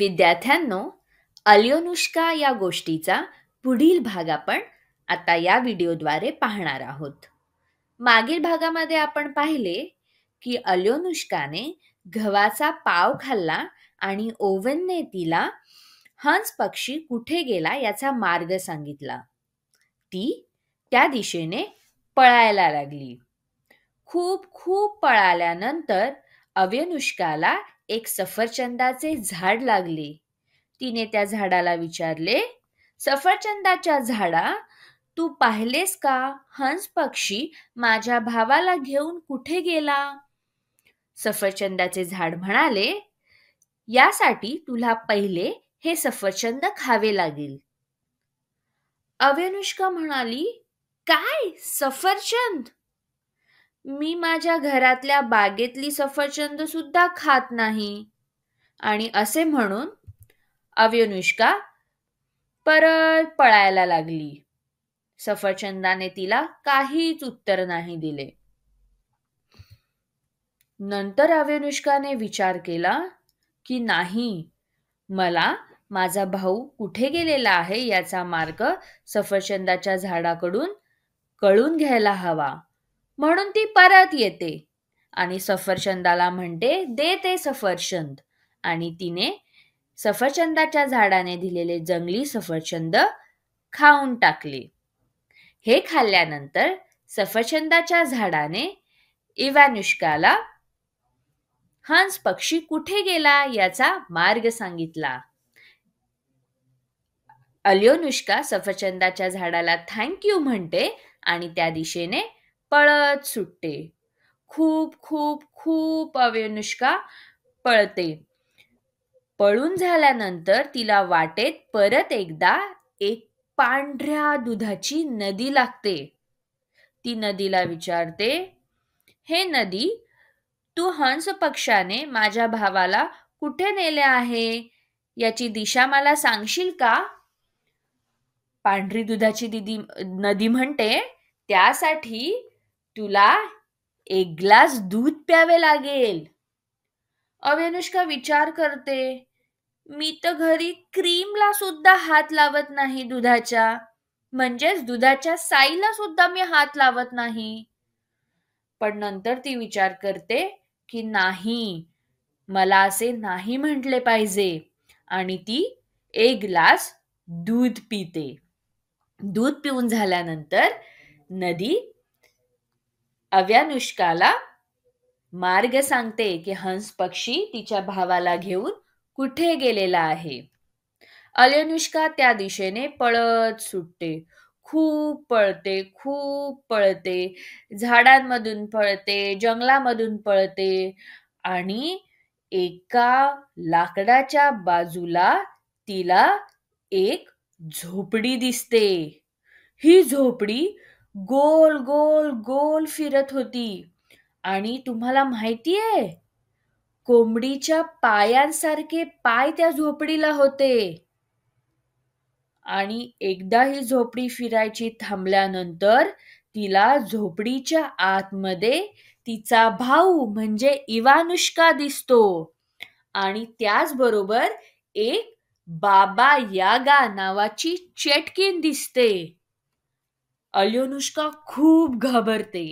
विद्यार्थ्यांनो अलियोनुष्का या गोष्टीचा पुढील भाग आपण आता या व्हिडिओद्वारे पाहणार आहोत मागील भागामध्ये आपण पाहिले की अलियोनुष्काने गव्हाचा पाव खाल्ला आणि ओव्हनने तिला हंस पक्षी कुठे गेला याचा मार्ग सांगितला ती त्या दिशेने पळायला लागली खूप खूप पळाल्यानंतर अव्यनुष्काला एक सफरचंदाचे झाड लागले तिने त्या झाडाला विचारले सफरचंदाच्या झाडा तू पाहिलेस का हंस पक्षी माझ्या भावाला घेऊन कुठे गेला सफरचंदाचे झाड म्हणाले यासाठी तुला पहिले हे सफरचंद खावे लागेल अवेनुष्का म्हणाली काय सफरचंद मी माझ्या घरातल्या बागेतली सफरचंद सुद्धा खात नाही आणि असे म्हणून अव्यनुष्का परत पळायला लागली सफरचंदाने तिला काहीच उत्तर नाही दिले नंतर अव्यनुष्काने विचार केला की नाही मला माझा भाऊ कुठे गेलेला आहे याचा मार्ग सफरचंदाच्या झाडाकडून कळून घ्यायला हवा म्हणून ती परत येते आणि सफरचंदाला म्हणते दे ते सफरचंद आणि तिने सफरचंदाच्या झाडाने दिलेले जंगली सफरचंद खाऊन टाकले हे खाल्ल्यानंतर सफरचंदाच्या झाडाने इव्यानुष्काला हंस पक्षी कुठे गेला याचा मार्ग सांगितला अलिओनुष्का सफरचंदाच्या झाडाला थँक्यू म्हणते आणि त्या दिशेने पळत सुटते खूप खूप खूप अवेनुष्का पळते पळून झाल्यानंतर तिला वाटेत परत एकदा एक पांढऱ्या दुधाची नदी लागते ती नदीला विचारते हे नदी तू हंस पक्षाने माझ्या भावाला कुठे नेले आहे याची दिशा मला सांगशील का पांढरी दुधाची दिदी नदी म्हणते त्यासाठी तुला एक ग्लास दूध प्यावे लागेल अवेनुष्का विचार करते मी तर घरी क्रीमला सुद्धा हात लावत नाही दुधाच्या म्हणजेच दुधाच्या साईला सुद्धा मी हात लावत नाही पण नंतर ती विचार करते की नाही मला असे नाही म्हटले पाहिजे आणि ती एक ग्लास दूध पिते दूध पिऊन झाल्यानंतर नदी अव्यानुष्काला मार्ग सांगते की हंस पक्षी तिच्या भावाला घेऊन कुठे गेलेला आहे अल्यनुष्का त्या दिशेने पळत सुटते खूप पळते खूप पळते झाडांमधून पळते जंगलामधून पळते आणि एका लाकडाच्या बाजूला तिला एक झोपडी दिसते ही झोपडी गोल गोल गोल फिरत होती आणि तुम्हाला माहितीये कोंबडीच्या पायांसारखे पाय त्या झोपडीला होते आणि एकदा ही झोपडी फिरायची थांबल्यानंतर तिला झोपडीच्या आतमध्ये तिचा भाऊ म्हणजे इवानुष्का दिसतो आणि त्याचबरोबर एक बाबा यागा नावाची चेटकीन दिसते अल्योनुष्का खूप घाबरते